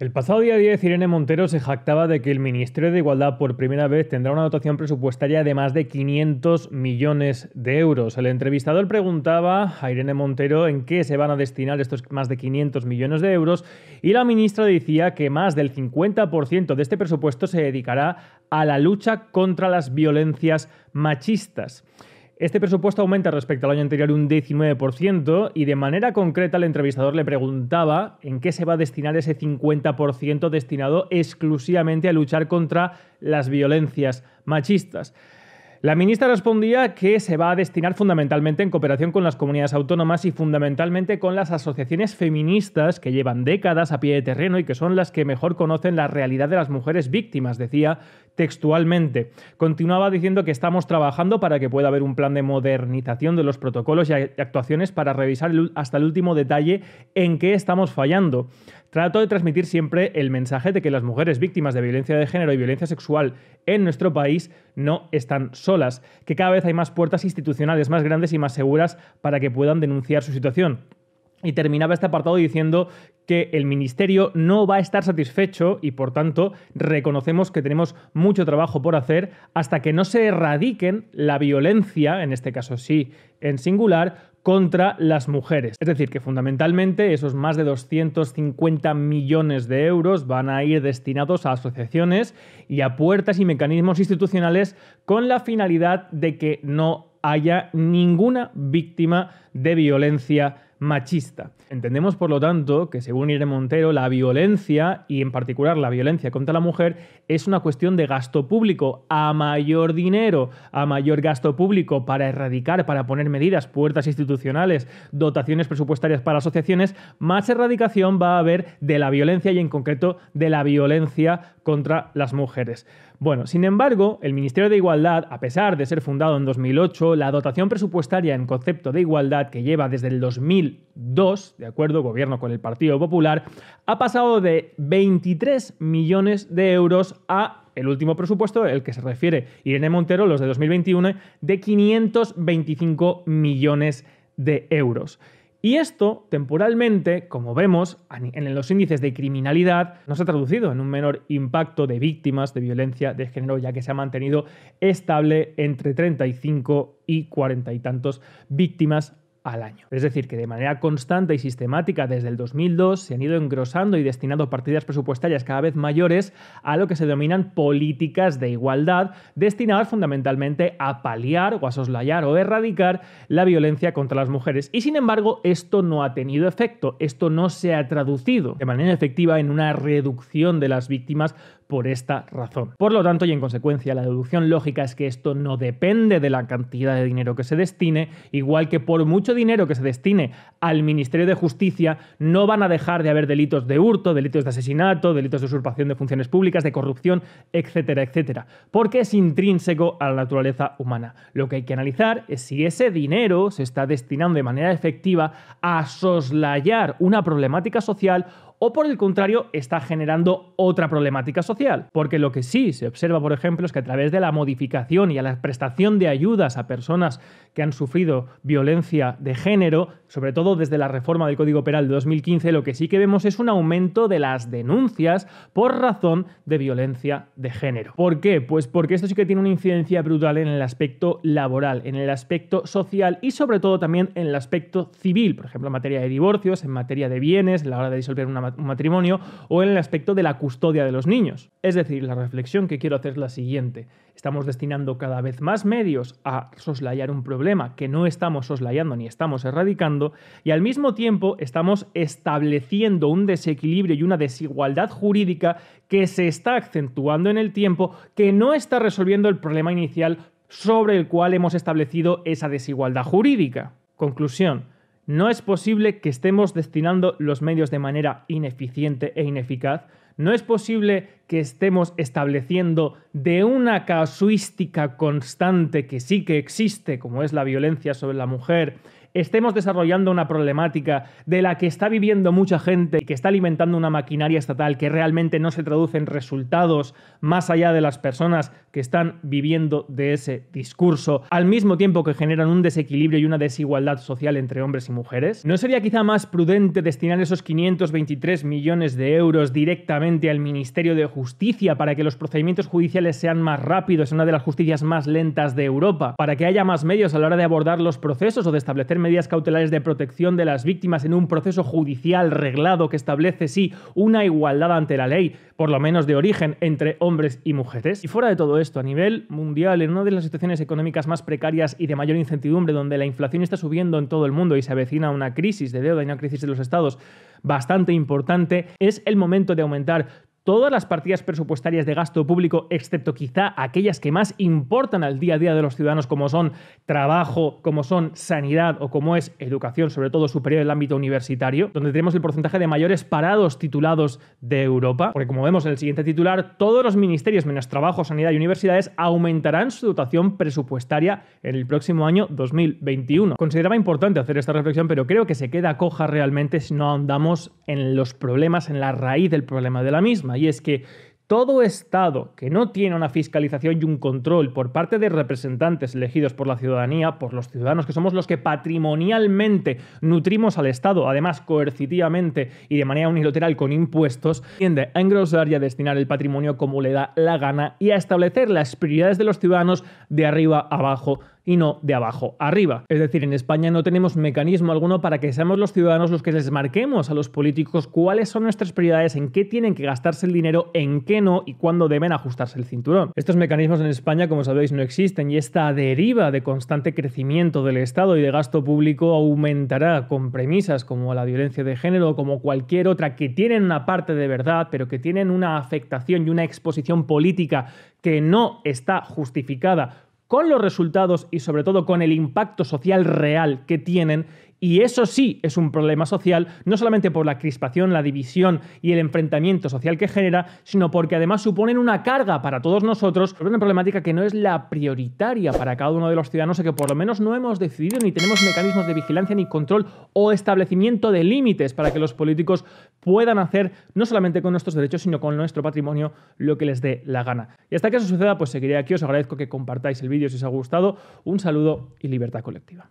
El pasado día 10, Irene Montero se jactaba de que el Ministerio de Igualdad por primera vez tendrá una dotación presupuestaria de más de 500 millones de euros. El entrevistador preguntaba a Irene Montero en qué se van a destinar estos más de 500 millones de euros y la ministra decía que más del 50% de este presupuesto se dedicará a la lucha contra las violencias machistas. Este presupuesto aumenta respecto al año anterior un 19% y de manera concreta el entrevistador le preguntaba en qué se va a destinar ese 50% destinado exclusivamente a luchar contra las violencias machistas. La ministra respondía que se va a destinar fundamentalmente en cooperación con las comunidades autónomas y fundamentalmente con las asociaciones feministas que llevan décadas a pie de terreno y que son las que mejor conocen la realidad de las mujeres víctimas, decía, textualmente. Continuaba diciendo que estamos trabajando para que pueda haber un plan de modernización de los protocolos y actuaciones para revisar hasta el último detalle en qué estamos fallando. Trato de transmitir siempre el mensaje de que las mujeres víctimas de violencia de género y violencia sexual en nuestro país no están solas, que cada vez hay más puertas institucionales más grandes y más seguras para que puedan denunciar su situación. Y terminaba este apartado diciendo que el Ministerio no va a estar satisfecho y, por tanto, reconocemos que tenemos mucho trabajo por hacer hasta que no se erradiquen la violencia, en este caso sí, en singular, contra las mujeres. Es decir, que fundamentalmente esos más de 250 millones de euros van a ir destinados a asociaciones y a puertas y mecanismos institucionales con la finalidad de que no haya ninguna víctima de violencia machista. Entendemos, por lo tanto, que según Irene Montero, la violencia, y en particular la violencia contra la mujer, es una cuestión de gasto público. A mayor dinero, a mayor gasto público para erradicar, para poner medidas, puertas institucionales, dotaciones presupuestarias para asociaciones, más erradicación va a haber de la violencia y en concreto de la violencia contra las mujeres. Bueno, sin embargo, el Ministerio de Igualdad, a pesar de ser fundado en 2008, la dotación presupuestaria en concepto de igualdad que lleva desde el 2000 2002, de acuerdo, gobierno con el Partido Popular, ha pasado de 23 millones de euros a el último presupuesto, el que se refiere Irene Montero, los de 2021, de 525 millones de euros. Y esto, temporalmente, como vemos en los índices de criminalidad, no se ha traducido en un menor impacto de víctimas de violencia de género, ya que se ha mantenido estable entre 35 y 40 y tantos víctimas al año. Es decir, que de manera constante y sistemática desde el 2002 se han ido engrosando y destinando partidas presupuestarias cada vez mayores a lo que se denominan políticas de igualdad, destinadas fundamentalmente a paliar o a soslayar o erradicar la violencia contra las mujeres. Y sin embargo, esto no ha tenido efecto, esto no se ha traducido de manera efectiva en una reducción de las víctimas por esta razón. Por lo tanto, y en consecuencia, la deducción lógica es que esto no depende de la cantidad de dinero que se destine, igual que por mucho dinero que se destine al Ministerio de Justicia, no van a dejar de haber delitos de hurto, delitos de asesinato, delitos de usurpación de funciones públicas, de corrupción, etcétera, etcétera, porque es intrínseco a la naturaleza humana. Lo que hay que analizar es si ese dinero se está destinando de manera efectiva a soslayar una problemática social o por el contrario está generando otra problemática social. Porque lo que sí se observa, por ejemplo, es que a través de la modificación y a la prestación de ayudas a personas que han sufrido violencia de género, sobre todo desde la reforma del Código Penal de 2015, lo que sí que vemos es un aumento de las denuncias por razón de violencia de género. ¿Por qué? Pues porque esto sí que tiene una incidencia brutal en el aspecto laboral, en el aspecto social y sobre todo también en el aspecto civil, por ejemplo, en materia de divorcios, en materia de bienes, a la hora de disolver una matrimonio o en el aspecto de la custodia de los niños. Es decir, la reflexión que quiero hacer es la siguiente. Estamos destinando cada vez más medios a soslayar un problema que no estamos soslayando ni estamos erradicando y al mismo tiempo estamos estableciendo un desequilibrio y una desigualdad jurídica que se está acentuando en el tiempo, que no está resolviendo el problema inicial sobre el cual hemos establecido esa desigualdad jurídica. Conclusión. No es posible que estemos destinando los medios de manera ineficiente e ineficaz. No es posible que estemos estableciendo de una casuística constante que sí que existe, como es la violencia sobre la mujer, estemos desarrollando una problemática de la que está viviendo mucha gente y que está alimentando una maquinaria estatal que realmente no se traduce en resultados más allá de las personas que están viviendo de ese discurso, al mismo tiempo que generan un desequilibrio y una desigualdad social entre hombres y mujeres? ¿No sería quizá más prudente destinar esos 523 millones de euros directamente al Ministerio de Justicia para que los procedimientos judiciales sean más rápidos, una de las justicias más lentas de Europa, para que haya más medios a la hora de abordar los procesos o de establecer medidas cautelares de protección de las víctimas en un proceso judicial reglado que establece, sí, una igualdad ante la ley, por lo menos de origen, entre hombres y mujeres. Y fuera de todo esto, a nivel mundial, en una de las situaciones económicas más precarias y de mayor incertidumbre, donde la inflación está subiendo en todo el mundo y se avecina una crisis de deuda y una crisis de los estados bastante importante, es el momento de aumentar todas las partidas presupuestarias de gasto público, excepto quizá aquellas que más importan al día a día de los ciudadanos, como son trabajo, como son sanidad o como es educación, sobre todo superior en el ámbito universitario, donde tenemos el porcentaje de mayores parados titulados de Europa, porque como vemos en el siguiente titular, todos los ministerios menos trabajo, sanidad y universidades aumentarán su dotación presupuestaria en el próximo año 2021. Consideraba importante hacer esta reflexión, pero creo que se queda coja realmente si no andamos en los problemas, en la raíz del problema de la misma y es que todo Estado que no tiene una fiscalización y un control por parte de representantes elegidos por la ciudadanía, por los ciudadanos que somos los que patrimonialmente nutrimos al Estado, además coercitivamente y de manera unilateral con impuestos, tiende a engrosar y a destinar el patrimonio como le da la gana y a establecer las prioridades de los ciudadanos de arriba abajo y no de abajo arriba. Es decir, en España no tenemos mecanismo alguno para que seamos los ciudadanos los que les marquemos a los políticos cuáles son nuestras prioridades, en qué tienen que gastarse el dinero, en qué no y cuándo deben ajustarse el cinturón. Estos mecanismos en España, como sabéis, no existen y esta deriva de constante crecimiento del Estado y de gasto público aumentará con premisas como la violencia de género o como cualquier otra que tienen una parte de verdad, pero que tienen una afectación y una exposición política que no está justificada con los resultados y sobre todo con el impacto social real que tienen y eso sí es un problema social, no solamente por la crispación, la división y el enfrentamiento social que genera, sino porque además suponen una carga para todos nosotros, una problemática que no es la prioritaria para cada uno de los ciudadanos y que por lo menos no hemos decidido ni tenemos mecanismos de vigilancia ni control o establecimiento de límites para que los políticos puedan hacer no solamente con nuestros derechos, sino con nuestro patrimonio lo que les dé la gana. Y hasta que eso suceda, pues seguiré aquí. Os agradezco que compartáis el vídeo si os ha gustado. Un saludo y libertad colectiva.